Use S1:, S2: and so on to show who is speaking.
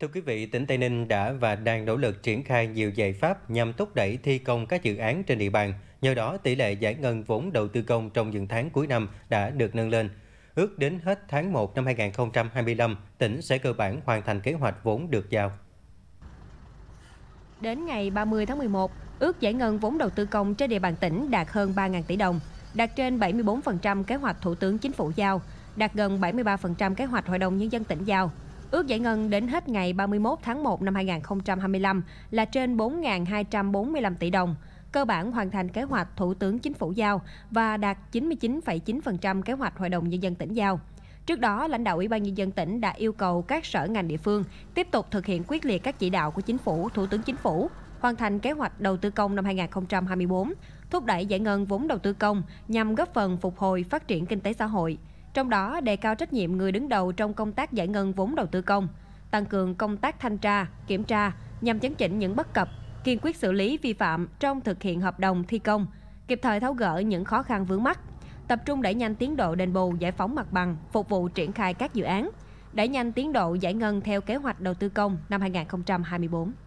S1: Thưa quý vị, tỉnh Tây Ninh đã và đang nỗ lực triển khai nhiều giải pháp nhằm thúc đẩy thi công các dự án trên địa bàn. Nhờ đó, tỷ lệ giải ngân vốn đầu tư công trong những tháng cuối năm đã được nâng lên. Ước đến hết tháng 1 năm 2025, tỉnh sẽ cơ bản hoàn thành kế hoạch vốn được giao.
S2: Đến ngày 30 tháng 11, ước giải ngân vốn đầu tư công trên địa bàn tỉnh đạt hơn 3.000 tỷ đồng, đạt trên 74% kế hoạch Thủ tướng Chính phủ giao, đạt gần 73% kế hoạch Hội đồng Nhân dân tỉnh giao – Ước giải ngân đến hết ngày 31 tháng 1 năm 2025 là trên 4.245 tỷ đồng, cơ bản hoàn thành kế hoạch Thủ tướng Chính phủ giao và đạt 99,9% kế hoạch Hội đồng Nhân dân tỉnh giao. Trước đó, lãnh đạo Ủy ban Nhân dân tỉnh đã yêu cầu các sở ngành địa phương tiếp tục thực hiện quyết liệt các chỉ đạo của Chính phủ, Thủ tướng Chính phủ, hoàn thành kế hoạch đầu tư công năm 2024, thúc đẩy giải ngân vốn đầu tư công nhằm góp phần phục hồi phát triển kinh tế xã hội, trong đó đề cao trách nhiệm người đứng đầu trong công tác giải ngân vốn đầu tư công, tăng cường công tác thanh tra, kiểm tra nhằm chấn chỉnh những bất cập, kiên quyết xử lý vi phạm trong thực hiện hợp đồng thi công, kịp thời tháo gỡ những khó khăn vướng mắt, tập trung đẩy nhanh tiến độ đền bù giải phóng mặt bằng phục vụ triển khai các dự án, đẩy nhanh tiến độ giải ngân theo kế hoạch đầu tư công năm 2024.